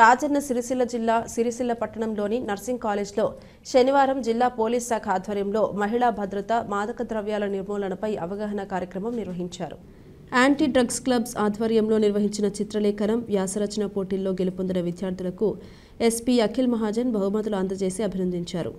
రాజన్న సిరిసిల్ల జిల్లా సిరిసిల్ల పట్టణంలోని నర్సింగ్ కాలేజ్లో శనివారం జిల్లా పోలీస్ శాఖ ఆధ్వర్యంలో మహిళా భద్రత మాదక ద్రవ్యాల నిర్మూలనపై అవగాహన కార్యక్రమం నిర్వహించారు యాంటీ డ్రగ్స్ క్లబ్స్ ఆధ్వర్యంలో నిర్వహించిన చిత్రలేఖనం వ్యాసరచన పోటీల్లో గెలుపొందిన విద్యార్థులకు ఎస్పీ అఖిల్ మహాజన్ బహుమతులు అందజేసి అభినందించారు